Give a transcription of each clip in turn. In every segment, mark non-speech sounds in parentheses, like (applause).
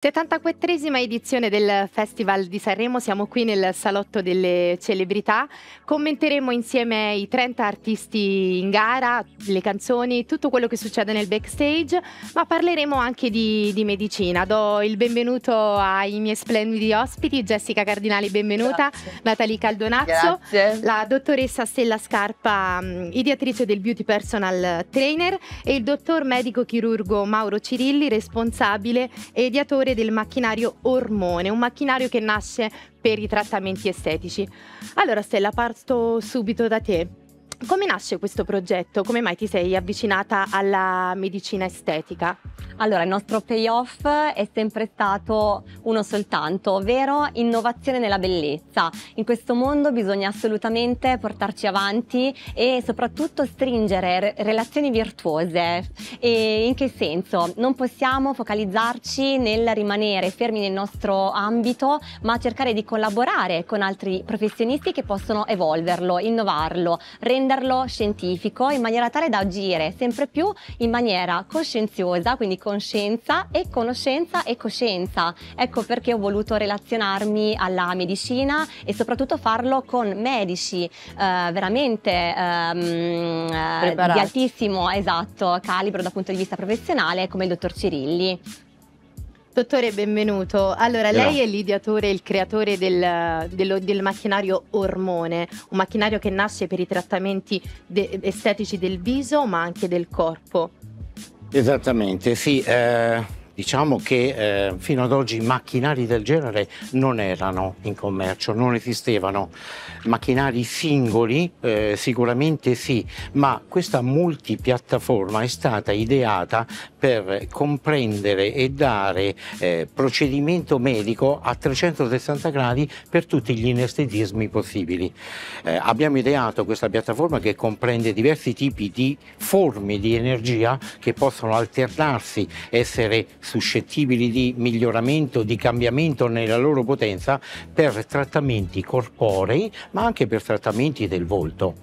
74esima edizione del Festival di Sanremo, siamo qui nel Salotto delle Celebrità, commenteremo insieme i 30 artisti in gara, le canzoni, tutto quello che succede nel backstage, ma parleremo anche di, di medicina. Do il benvenuto ai miei splendidi ospiti, Jessica Cardinali, benvenuta, Grazie. Natalie Caldonazzo, Grazie. la dottoressa Stella Scarpa, ideatrice del Beauty Personal Trainer e il dottor medico chirurgo Mauro Cirilli, responsabile e ideatore creatore del macchinario Ormone, un macchinario che nasce per i trattamenti estetici. Allora Stella, parto subito da te. Come nasce questo progetto? Come mai ti sei avvicinata alla medicina estetica? Allora, il nostro payoff è sempre stato uno soltanto, ovvero innovazione nella bellezza. In questo mondo bisogna assolutamente portarci avanti e soprattutto stringere relazioni virtuose. E in che senso? Non possiamo focalizzarci nel rimanere fermi nel nostro ambito, ma cercare di collaborare con altri professionisti che possono evolverlo, innovarlo, rendere renderlo scientifico in maniera tale da agire sempre più in maniera coscienziosa, quindi conscienza e conoscenza e coscienza. Ecco perché ho voluto relazionarmi alla medicina e soprattutto farlo con medici eh, veramente ehm, eh, di altissimo esatto, calibro dal punto di vista professionale come il dottor Cirilli. Dottore, benvenuto. Allora, lei yeah. è l'ideatore Tore, il creatore del, dello, del, macchinario Ormone, un macchinario che nasce per i trattamenti de- estetici del viso ma anche del corpo. Esattamente, sì. Eh Diciamo che eh, fino ad oggi macchinari del genere non erano in commercio, non esistevano. Macchinari singoli eh, sicuramente sì, ma questa multipiattaforma è stata ideata per comprendere e dare eh, procedimento medico a 360 gradi per tutti gli inestetismi possibili. Eh, abbiamo ideato questa piattaforma che comprende diversi tipi di forme di energia che possono alternarsi, essere suscettibili di miglioramento, di cambiamento nella loro potenza per trattamenti corporei, ma anche per trattamenti del volto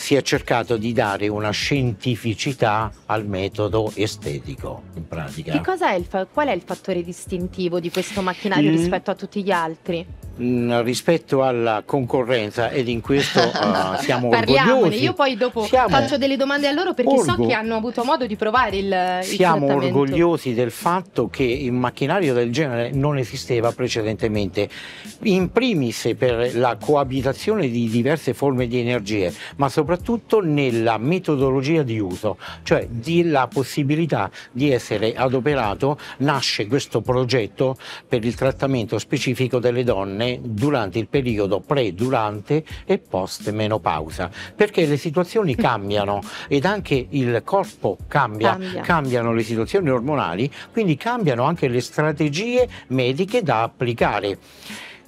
si è cercato di dare una scientificità al metodo estetico, in pratica. È il, qual è il fattore distintivo di questo macchinario mm. rispetto a tutti gli altri? Mm, rispetto alla concorrenza ed in questo uh, (laughs) siamo Parliamone. orgogliosi. Io poi dopo siamo faccio delle domande a loro perché orgo. so che hanno avuto modo di provare il Siamo il orgogliosi del fatto che un macchinario del genere non esisteva precedentemente. In primis per la coabitazione di diverse forme di energie, ma soprattutto soprattutto nella metodologia di uso, cioè della possibilità di essere adoperato, nasce questo progetto per il trattamento specifico delle donne durante il periodo pre, durante e post menopausa, perché le situazioni mm. cambiano ed anche il corpo cambia, cambia. cambiano le situazioni ormonali, quindi cambiano anche le strategie mediche da applicare.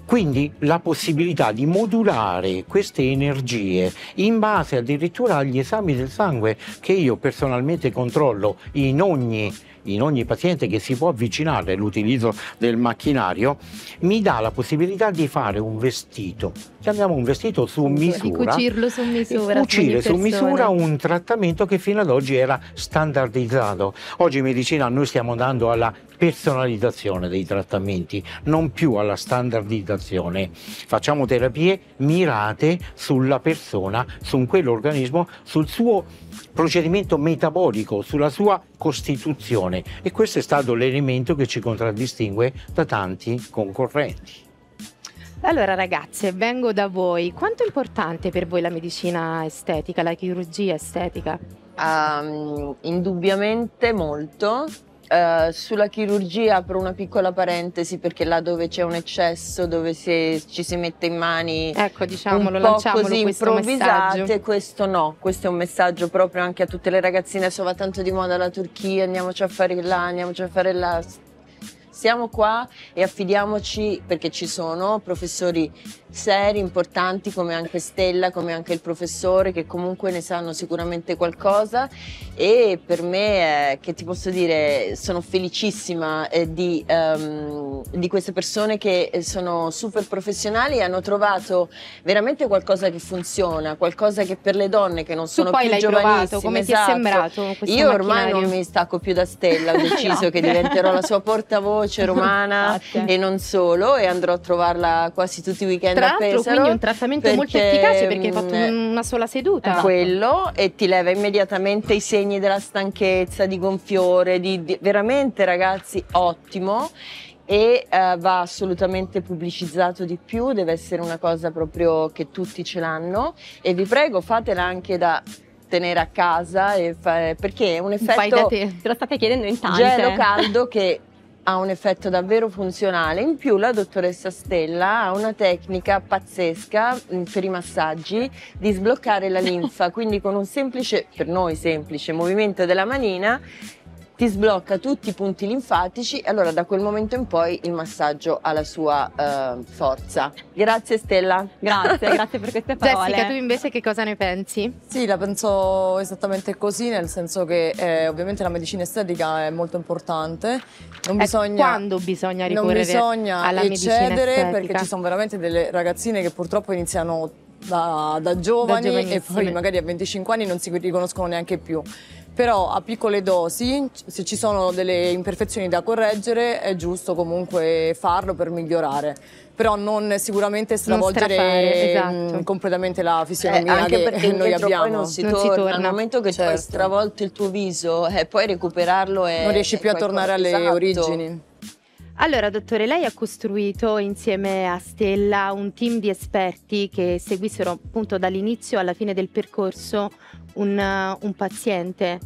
Quindi la possibilità di modulare queste energie in base addirittura agli esami del sangue che io personalmente controllo in ogni, in ogni paziente che si può avvicinare all'utilizzo del macchinario, mi dà la possibilità di fare un vestito, chiamiamo un vestito su misura, di cucirlo su misura, cucire su misura un trattamento che fino ad oggi era standardizzato. Oggi in medicina noi stiamo andando alla personalizzazione dei trattamenti, non più alla standardizzazione. Facciamo terapie mirate sulla persona, su quell'organismo, sul suo procedimento metabolico, sulla sua costituzione e questo è stato l'elemento che ci contraddistingue da tanti concorrenti. Allora ragazze, vengo da voi. Quanto è importante per voi la medicina estetica, la chirurgia estetica? Um, indubbiamente molto, eh, sulla chirurgia apro una piccola parentesi perché là dove c'è un eccesso, dove si, ci si mette in mani ecco, diciamolo, un po' così improvvisate, messaggio. questo no, questo è un messaggio proprio anche a tutte le ragazzine, adesso va tanto di moda la Turchia, andiamoci a fare là, andiamoci a fare là, siamo qua e affidiamoci perché ci sono professori seri, importanti come anche Stella, come anche il professore che comunque ne sanno sicuramente qualcosa e per me, eh, che ti posso dire, sono felicissima eh, di... Um, di queste persone che eh, sono super professionali e hanno trovato veramente qualcosa che funziona, qualcosa che per le donne che non sono tu poi più giovanissime, come esatto. ti è esatto. sembrato Io ormai non mi stacco più da Stella, ho (laughs) deciso no. che diventerò la sua portavoce romana (laughs) ah, e non solo e andrò a trovarla quasi tutti i weekend Tra a Pesaro. Tra quindi un trattamento perché, molto efficace perché hai fatto mm, una sola seduta. Eh, quello e ti leva immediatamente i segni della stanchezza, di gonfiore, di, di veramente ragazzi ottimo e eh, va assolutamente pubblicizzato di più, deve essere una cosa proprio che tutti ce l'hanno e vi prego fatela anche da tenere a casa fa... perché è un effetto Fai da te. te lo state chiedendo in tante gelo caldo che ha un effetto davvero funzionale. In più la dottoressa Stella ha una tecnica pazzesca mm, per i massaggi di sbloccare la (laughs) linfa, quindi con un semplice, per noi semplice, movimento della manina ti sblocca tutti i punti linfatici e allora da quel momento in poi il massaggio ha la sua eh, forza. Grazie Stella. Grazie, (laughs) grazie per queste parole. Jessica, tu invece che cosa ne pensi? Sì, la penso esattamente così, nel senso che eh, ovviamente la medicina estetica è molto importante. Non eh, bisogna, quando bisogna ricorrere non bisogna alla eccedere perché ci sono veramente delle ragazzine che purtroppo iniziano da, da giovani da e poi magari a 25 anni non si riconoscono neanche più però a piccole dosi, se ci sono delle imperfezioni da correggere, è giusto comunque farlo per migliorare. Però non sicuramente stravolgere non strafare, mm, esatto. completamente la fisionomia eh, anche che perché (laughs) noi abbiamo. Poi non si, non torna. si torna. Al momento che certo. tu hai certo. stravolto il tuo viso eh, poi recuperarlo e... Non riesci più a tornare alle esatto. origini. Allora, dottore, lei ha costruito insieme a Stella un team di esperti che seguissero appunto dall'inizio alla fine del percorso un, un paziente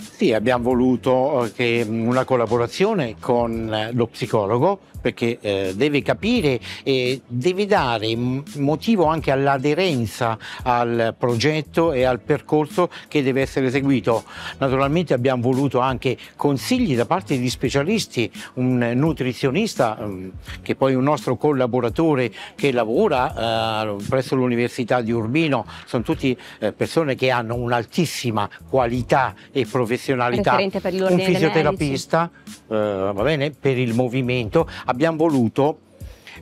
sì, abbiamo voluto eh, che una collaborazione con eh, lo psicologo perché eh, deve capire e deve dare motivo anche all'aderenza al progetto e al percorso che deve essere eseguito. Naturalmente abbiamo voluto anche consigli da parte di specialisti, un nutrizionista mm, che poi è un nostro collaboratore che lavora eh, presso l'Università di Urbino, sono tutti eh, persone che hanno un'altissima qualità e provenienza professionalità, un fisioterapista, eh, bene, per il movimento, abbiamo voluto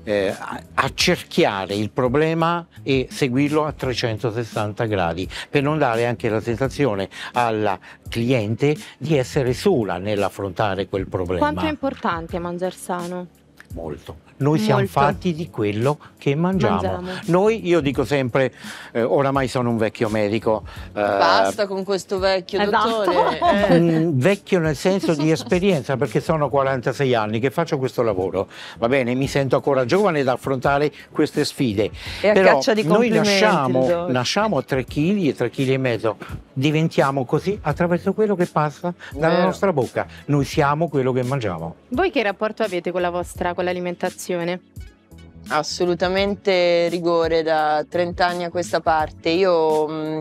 eh, accerchiare il problema e seguirlo a 360 gradi per non dare anche la sensazione alla cliente di essere sola nell'affrontare quel problema. Quanto è importante mangiare sano? Molto. Noi siamo Molto. fatti di quello che mangiamo. mangiamo. Noi, io dico sempre, eh, oramai sono un vecchio medico. Eh, Basta con questo vecchio, eh, dottore. (laughs) Eh. Mm, vecchio nel senso di esperienza, perché sono 46 anni che faccio questo lavoro. Va bene, mi sento ancora giovane da affrontare queste sfide. E Però a caccia di noi nasciamo, nasciamo a 3 kg e 3 kg e mezzo diventiamo così attraverso quello che passa dalla Vero. nostra bocca. Noi siamo quello che mangiamo. Voi che rapporto avete con la vostra, con l'alimentazione? Assolutamente rigore da 30 anni a questa parte. Io mh, mm,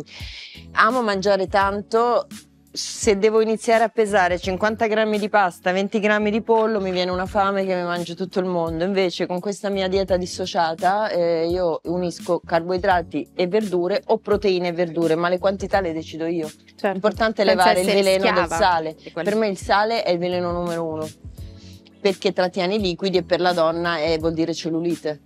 amo mangiare tanto, se devo iniziare a pesare 50 grammi di pasta, 20 grammi di pollo, mi viene una fame che mi mangio tutto il mondo. Invece con questa mia dieta dissociata eh, io unisco carboidrati e verdure o proteine e verdure, ma le quantità le decido io. Certo. L'importante è levare il veleno schiava. del sale. Per me il sale è il veleno numero uno, perché trattiene i liquidi e per la donna è, eh, vuol dire cellulite.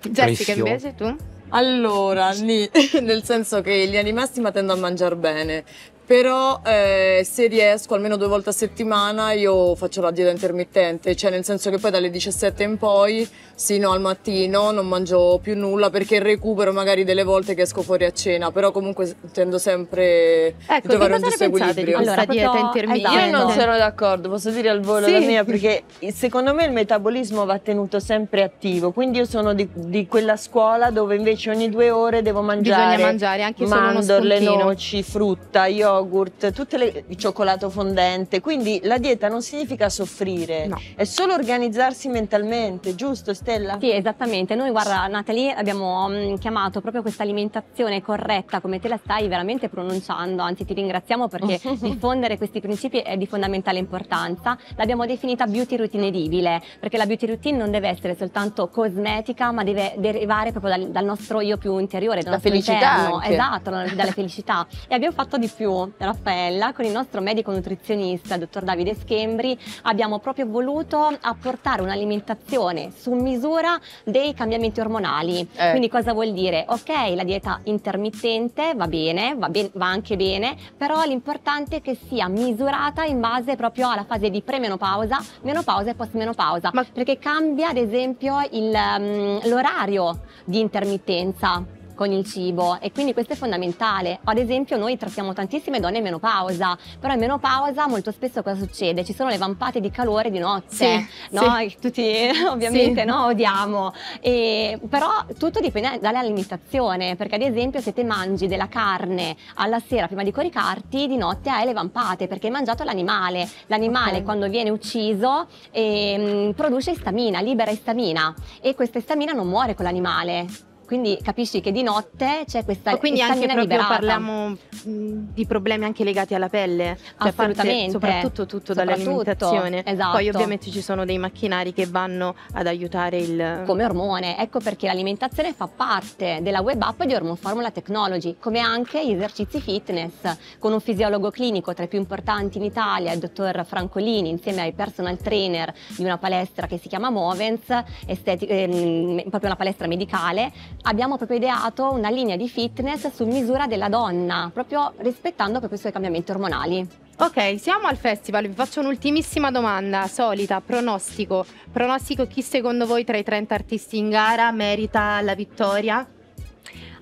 Jessica invece tu? Allora, lì, (laughs) nel senso che gli linea di a mangiare bene, però eh, se riesco almeno due volte a settimana io faccio la dieta intermittente, cioè nel senso che poi dalle 17 in poi sino al mattino non mangio più nulla perché recupero magari delle volte che esco fuori a cena, però comunque tendo sempre ecco, a trovare un giusto equilibrio. Di allora, dieta intermittente. Io non sono d'accordo, posso dire al volo sì. la mia perché secondo me il metabolismo va tenuto sempre attivo, quindi io sono di, di quella scuola dove invece ogni due ore devo mangiare, mangiare anche mandorle, noci, frutta. Io yogurt, le, il cioccolato fondente, quindi la dieta non significa soffrire, no. è solo organizzarsi mentalmente, giusto Stella? Sì, esattamente. Noi, guarda, Natalie, abbiamo mm, chiamato proprio questa alimentazione corretta, come te la stai veramente pronunciando, anzi ti ringraziamo perché (laughs) diffondere questi principi è di fondamentale importanza. L'abbiamo definita beauty routine edibile, perché la beauty routine non deve essere soltanto cosmetica, ma deve derivare proprio dal, dal nostro io più interiore, dal la felicità interno, esatto, dalla felicità. E abbiamo fatto di più, Raffaella, con il nostro medico nutrizionista, dottor Davide Schembri, abbiamo proprio voluto apportare un'alimentazione su misura dei cambiamenti ormonali. Eh. Quindi cosa vuol dire? Ok, la dieta intermittente va bene, va, ben, va anche bene, però l'importante è che sia misurata in base proprio alla fase di premenopausa, menopausa e postmenopausa, Ma... perché cambia ad esempio mm, l'orario um, di intermittenza con il cibo e quindi questo è fondamentale. Ad esempio noi trattiamo tantissime donne in menopausa, però in menopausa molto spesso cosa succede? Ci sono le vampate di calore di notte, sì, no? Sì. Tutti (laughs) ovviamente sì. no? odiamo, e, però tutto dipende dall'alimentazione, perché ad esempio se te mangi della carne alla sera prima di coricarti, di notte hai le vampate perché hai mangiato l'animale. L'animale okay. quando viene ucciso eh, produce istamina, libera istamina e questa istamina non muore con l'animale quindi capisci che di notte c'è questa oh, quindi anche proprio liberata. parliamo di problemi anche legati alla pelle cioè assolutamente parte, soprattutto tutto soprattutto, dall'alimentazione esatto. poi ovviamente ci sono dei macchinari che vanno ad aiutare il come ormone ecco perché l'alimentazione fa parte della web app di Hormone Formula Technology come anche gli esercizi fitness con un fisiologo clinico tra i più importanti in Italia il dottor Francolini insieme ai personal trainer di una palestra che si chiama Movens esteti- ehm, proprio una palestra medicale abbiamo proprio ideato una linea di fitness su misura della donna, proprio rispettando proprio i suoi cambiamenti ormonali. Ok, siamo al festival, vi faccio un'ultimissima domanda, solita, pronostico. Pronostico chi secondo voi tra i 30 artisti in gara merita la vittoria?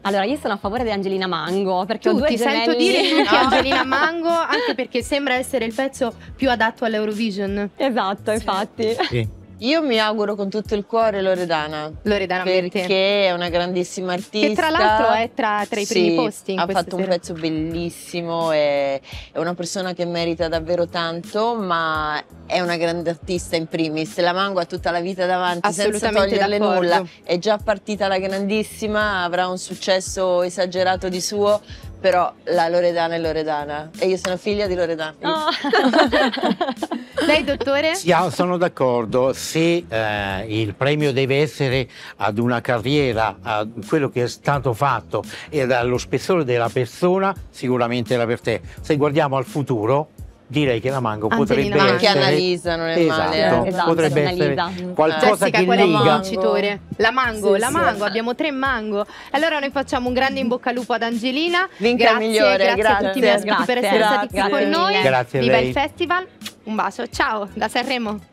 Allora, io sono a favore di Angelina Mango perché tu, ho due ti gemelli. sento dire no? Angelina Mango anche perché sembra essere il pezzo più adatto all'Eurovision. Esatto, sì. infatti. Sì. Io mi auguro con tutto il cuore Loredana. Loredana perché è una grandissima artista. Che tra l'altro è tra, tra i sì, primi posti. in ha fatto sera. un pezzo bellissimo, è, è, una persona che merita davvero tanto, ma è una grande artista in primis. La Mango ha tutta la vita davanti senza toglierle nulla. È già partita la grandissima, avrà un successo esagerato di suo, però la Loredana è Loredana e io sono figlia di Loredana. Oh. (laughs) Lei dottore? Sì, ah, sono d'accordo, se eh, il premio deve essere ad una carriera, a quello che è stato fatto e allo spessore della persona, sicuramente era per te. Se guardiamo al futuro, direi che la Mango Angelina potrebbe Mango. essere... Anche Annalisa, non è esatto, male. Esatto, eh. potrebbe esatto, Annalisa. essere qualcosa Jessica, cioè, che lega... Vincitore. La Mango, sì, la Mango, abbiamo tre Mango. Allora noi facciamo un grande in bocca al lupo ad Angelina. Vinca grazie, migliore, grazie, a tutti i miei ospiti per essere grazie, stati qui con noi. Grazie Viva il festival, un bacio, ciao da Sanremo.